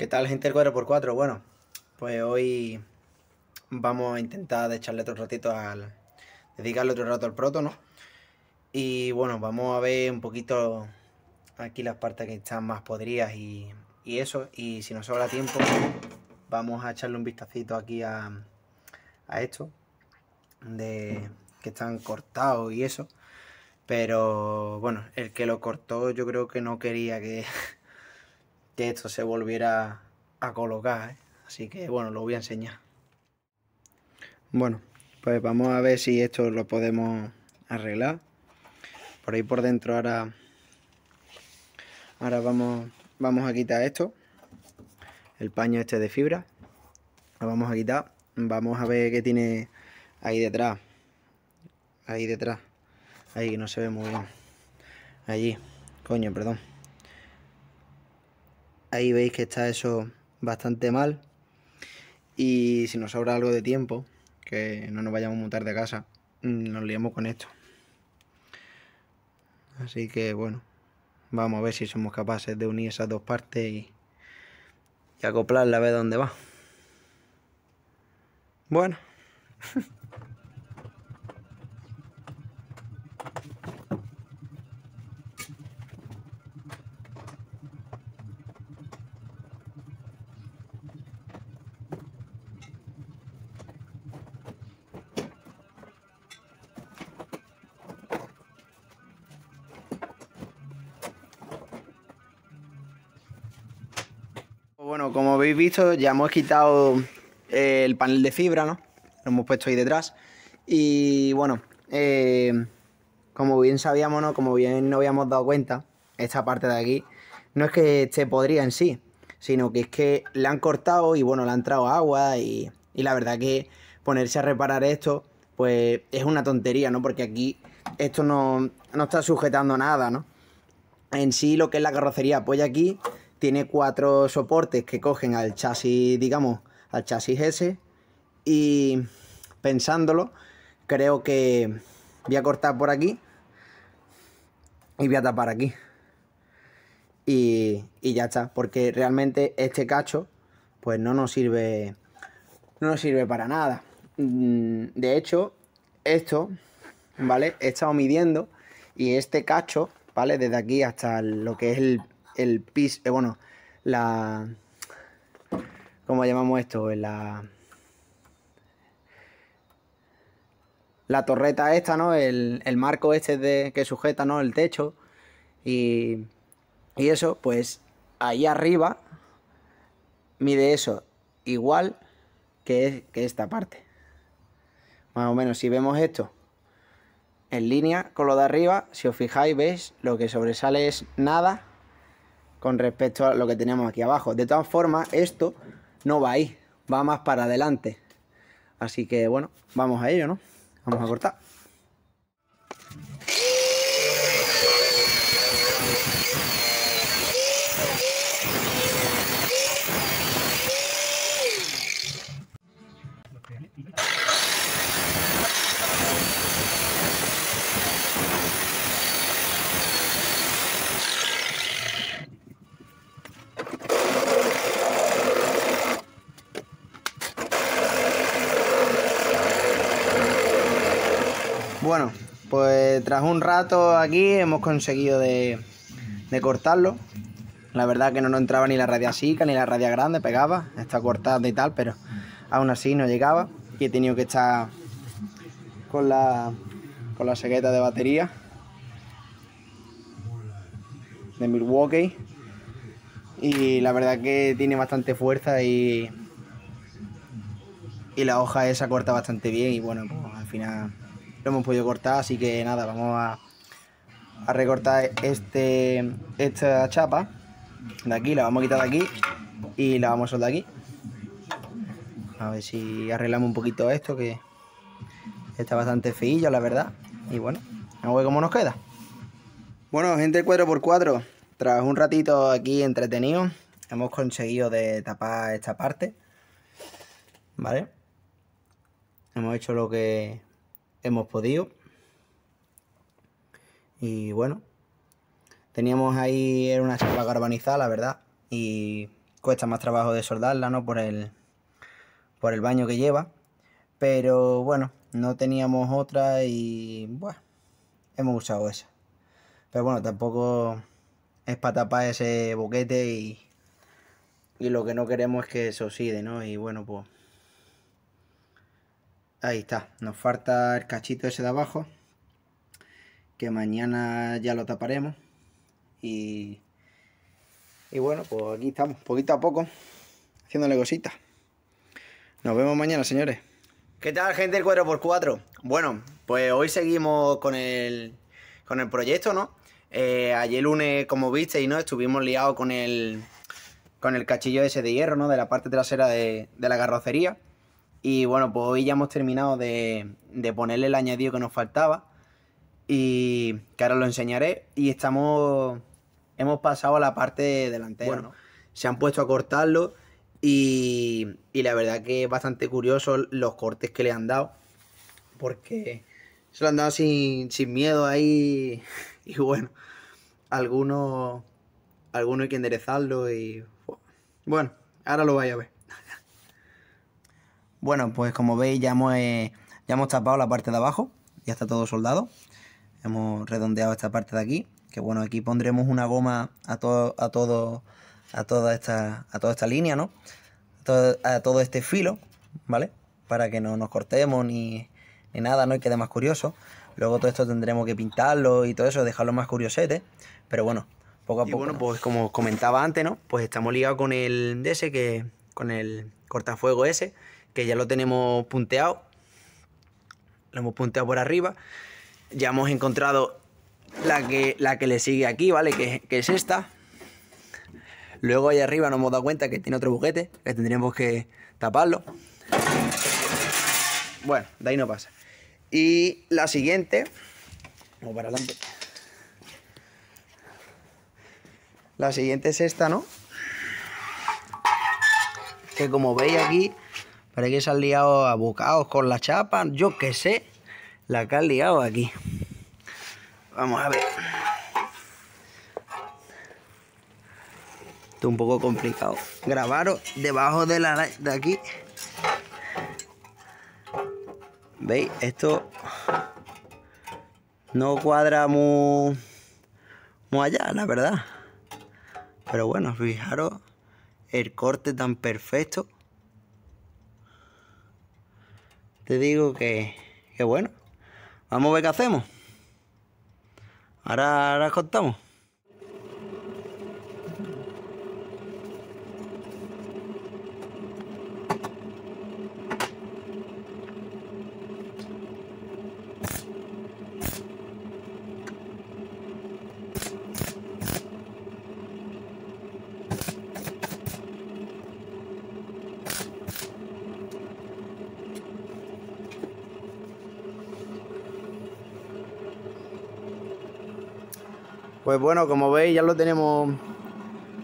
¿Qué tal gente del 4x4? Bueno, pues hoy vamos a intentar echarle otro ratito al... dedicarle otro rato al proto, Y bueno, vamos a ver un poquito aquí las partes que están más podridas y, y eso. Y si nos sobra tiempo, vamos a echarle un vistacito aquí a, a esto. De que están cortados y eso. Pero bueno, el que lo cortó yo creo que no quería que... que esto se volviera a colocar. ¿eh? Así que bueno, lo voy a enseñar. Bueno, pues vamos a ver si esto lo podemos arreglar. Por ahí por dentro ahora, ahora vamos, vamos a quitar esto. El paño este de fibra. Lo vamos a quitar. Vamos a ver qué tiene ahí detrás. Ahí detrás. Ahí que no se ve muy bien. Allí. Coño, perdón. Ahí veis que está eso bastante mal. Y si nos sobra algo de tiempo, que no nos vayamos a mutar de casa, mm, nos liamos con esto. Así que bueno, vamos a ver si somos capaces de unir esas dos partes y, y acoplarla a ver dónde va. Bueno. Pues bueno, como habéis visto, ya hemos quitado eh, el panel de fibra, ¿no? Lo hemos puesto ahí detrás. Y bueno, eh, como bien sabíamos, ¿no? Como bien no habíamos dado cuenta, esta parte de aquí, no es que se podría en sí, sino que es que le han cortado y bueno, le ha entrado agua y, la verdad que ponerse a reparar esto, pues es una tontería, ¿no? Porque aquí esto no, no está sujetando nada, ¿no? En sí lo que es la carrocería apoya pues aquí tiene cuatro soportes que cogen al chasis, digamos, al chasis S. Y pensándolo, creo que voy a cortar por aquí y voy a tapar aquí. Y, y, ya está, porque realmente este cacho pues no nos sirve no nos sirve para nada. Mm, de hecho, esto, ¿vale? He estado midiendo y este cacho, ¿vale? Desde aquí hasta lo que es el el pis, eh, bueno, la... ¿Cómo llamamos esto? La... La torreta esta, ¿no? El, marco este de, que sujeta, ¿no? El techo. Y, y eso, pues ahí arriba mide eso igual que, que esta parte. Más o menos, si vemos esto en línea con lo de arriba, si os fijáis, veis, lo que sobresale es nada con respecto a lo que tenemos aquí abajo. De todas formas, esto no va ahí, va más para adelante. Así que bueno, vamos a ello, ¿no? Vamos a cortar. bueno, pues tras un rato aquí hemos conseguido de, cortarlo. La verdad que no entraba ni la radio chica ni la radio grande, pegaba, está cortada y tal, pero aún así no llegaba. Y he tenido que estar con la, con la segueta de batería de Milwaukee. Y la verdad que tiene bastante fuerza y, y la hoja esa corta bastante bien. Y bueno, pues al final lo hemos podido cortar, así que nada, vamos a, recortar este, esta chapa de aquí, la vamos a quitar de aquí y la vamos a soldar aquí. A ver si arreglamos un poquito esto que está bastante feillo, la verdad. Y bueno, vamos a ver cómo nos queda. Bueno, gente 4x4, tras un ratito aquí entretenido, hemos conseguido de tapar esta parte. ¿Vale? Hemos hecho lo que hemos podido. Y bueno, teníamos ahí una chapa carbonizada, la verdad, y cuesta más trabajo de soldarla, ¿no? Por el, por el baño que lleva. Pero bueno, no teníamos otra y bueno, hemos usado esa. Pero bueno, tampoco es para tapar ese boquete y, y lo que no queremos es que se oxide, ¿no? Y bueno, pues Ahí está, nos falta el cachito ese de abajo, que mañana ya lo taparemos. Y, bueno, pues aquí estamos, poquito a poco, haciéndole cositas. Nos vemos mañana, señores. ¿Qué tal, gente del 4x4? Bueno, pues hoy seguimos con el, con el proyecto, ¿no? Eh, ayer lunes, como visteis, ¿no? Estuvimos liados con el, con el cachillo ese de hierro, ¿no? De la parte trasera de, de la carrocería. Y bueno, pues hoy ya hemos terminado de, ponerle el añadido que nos faltaba. Y que ahora lo enseñaré. Y estamos. Hemos pasado a la parte delantera. Bueno, se han puesto a cortarlo. Y, la verdad que es bastante curioso los cortes que le han dado. Porque se lo han dado sin, sin miedo ahí. Y bueno, algunos, algunos hay que enderezarlo. Y bueno, ahora lo vais a ver. Bueno, pues como veis ya hemos, eh, ya hemos tapado la parte de abajo, ya está todo soldado. Hemos redondeado esta parte de aquí, que bueno, aquí pondremos una goma a, todo, a, todo, a, toda, esta, a toda esta línea, ¿no? A todo, este filo, ¿vale? Para que no nos cortemos ni, nada, ¿no? Y quede más curioso. Luego todo esto tendremos que pintarlo y todo eso, dejarlo más curiosete. Pero bueno, poco a y poco. Bueno, pues como comentaba antes, ¿no? Pues estamos ligados con el de ese que. con el cortafuego ese que ya lo tenemos punteado. Lo hemos punteado por arriba. Ya hemos encontrado la que, la que le sigue aquí, ¿vale? Que, es esta. Luego ahí arriba nos hemos dado cuenta que tiene otro buquete, que tendríamos que taparlo. Bueno, de ahí no pasa. Y la siguiente... Vamos para adelante. La siguiente es esta, ¿no? Que como veis aquí Parece que se han liado a bocados con la chapa. Yo qué sé. La que han liado aquí. Vamos a ver. Esto es un poco complicado. Grabaros debajo de la de aquí. ¿Veis? Esto no cuadra muy, muy allá, la verdad. Pero bueno, fijaros el corte tan perfecto. te digo que, bueno, vamos a ver qué hacemos. Ahora, ahora contamos. Pues bueno, como veis ya lo tenemos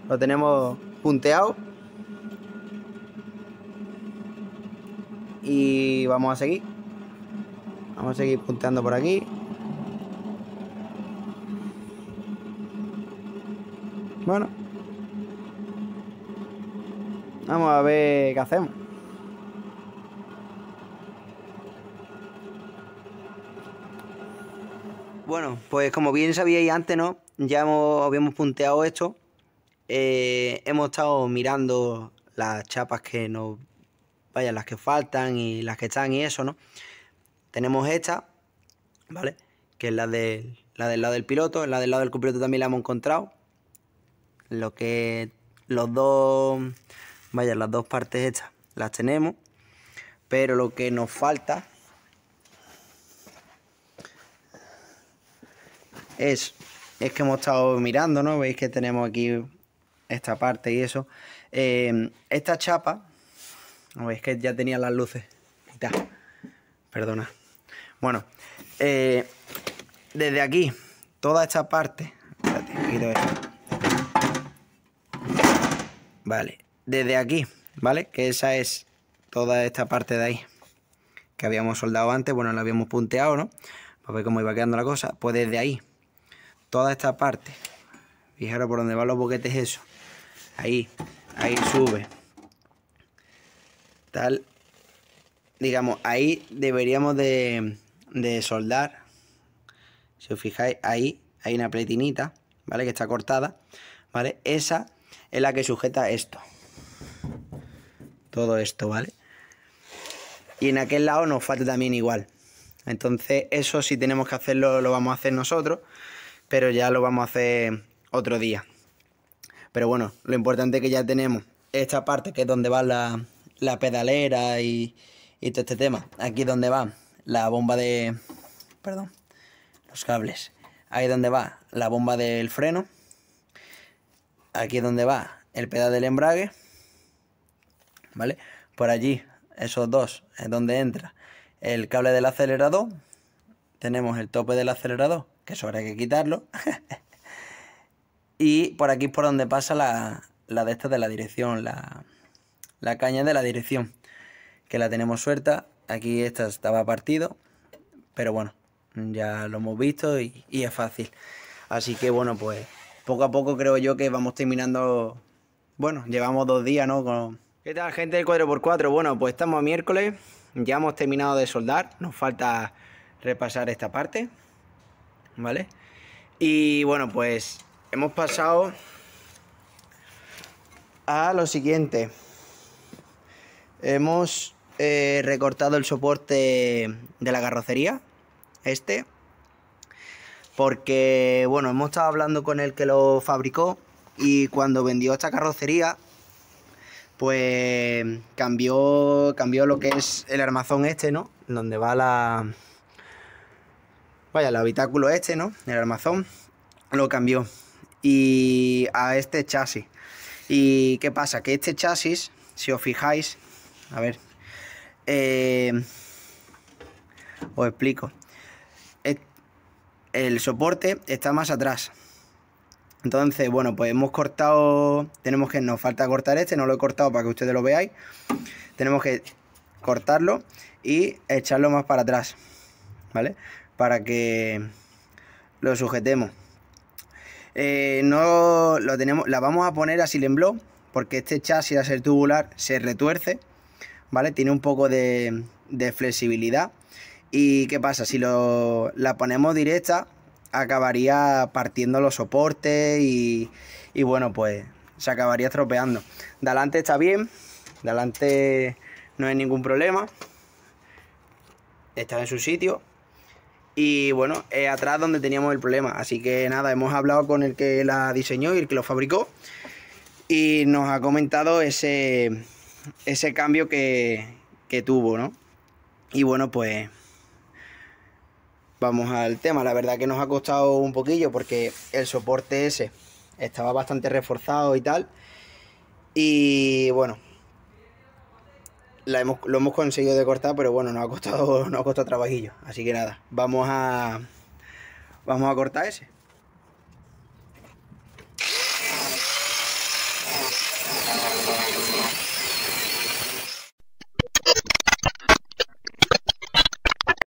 lo tenemos punteado. Y vamos a seguir. Vamos a seguir punteando por aquí. Bueno. Vamos a ver qué hacemos. Bueno, pues como bien sabíais antes, ¿no? ya habíamos punteado esto. Eh, hemos estado mirando las chapas que nos. Vaya, las que faltan y las que están y eso, ¿no? Tenemos esta, ¿vale? Que es la, de, la del lado del piloto, la del lado del copiloto también la hemos encontrado. Lo que. Los dos. Vaya, las dos partes estas las tenemos. Pero lo que nos falta. Es es que hemos estado mirando, ¿no? Veis que tenemos aquí esta parte y eso. Eh, esta chapa, veis que ya tenía las luces. Perdona. Bueno, eh, desde aquí, toda esta parte. Espérate, quito Vale, desde aquí, ¿vale? Que esa es toda esta parte de ahí que habíamos soldado antes, bueno, la habíamos punteado, ¿no? Para ver cómo iba quedando la cosa. Pues desde ahí toda esta parte. Fijaros por donde van los boquetes eso. Ahí, ahí sube. Tal, digamos, ahí deberíamos de, de soldar. Si os fijáis, ahí hay una pletinita, ¿vale? Que está cortada, ¿vale? Esa es la que sujeta esto. Todo esto, ¿vale? Y en aquel lado nos falta también igual. Entonces, eso si tenemos que hacerlo, lo vamos a hacer nosotros pero ya lo vamos a hacer otro día. Pero bueno, lo importante es que ya tenemos esta parte que es donde va la, pedalera y, y, todo este tema. Aquí es donde va la bomba de... Perdón, los cables. Ahí es donde va la bomba del freno. Aquí es donde va el pedal del embrague. ¿Vale? Por allí, esos dos, es donde entra el cable del acelerador. Tenemos el tope del acelerador que eso habrá que quitarlo. y por aquí es por donde pasa la, de esta de la dirección, la, caña de la dirección, que la tenemos suelta. Aquí esta estaba partido, pero bueno, ya lo hemos visto y, es fácil. Así que bueno, pues poco a poco creo yo que vamos terminando. Bueno, llevamos dos días, ¿no? Con... ¿Qué tal, gente del 4x4? Bueno, pues estamos a miércoles, ya hemos terminado de soldar, nos falta repasar esta parte. ¿vale? Y bueno, pues hemos pasado a lo siguiente. Hemos eh, recortado el soporte de la carrocería, este, porque, bueno, hemos estado hablando con el que lo fabricó y cuando vendió esta carrocería, pues cambió, cambió lo que es el armazón este, ¿no? Donde va la, vaya, el habitáculo este, ¿no? El armazón, lo cambió y a este chasis. ¿Y qué pasa? Que este chasis, si os fijáis, a ver, eh, os explico. El soporte está más atrás. Entonces, bueno, pues hemos cortado, tenemos que, nos falta cortar este, no lo he cortado para que ustedes lo veáis. Tenemos que cortarlo y echarlo más para atrás, ¿vale? para que lo sujetemos. Eh, no lo tenemos, la vamos a poner así en blog, porque este chasis a ser tubular se retuerce, ¿vale? Tiene un poco de, flexibilidad. ¿Y qué pasa? Si lo, la ponemos directa, acabaría partiendo los soportes y, bueno, pues se acabaría estropeando. delante está bien, delante no hay ningún problema. Está en su sitio, y bueno, es atrás donde teníamos el problema. Así que nada, hemos hablado con el que la diseñó y el que lo fabricó. Y nos ha comentado ese, ese cambio que, que tuvo, ¿no? Y bueno, pues vamos al tema. La verdad que nos ha costado un poquillo porque el soporte ese estaba bastante reforzado y tal. Y bueno, lo hemos conseguido de cortar, pero bueno, nos ha costado, nos ha costado trabajillo. Así que nada, vamos a, vamos a cortar ese.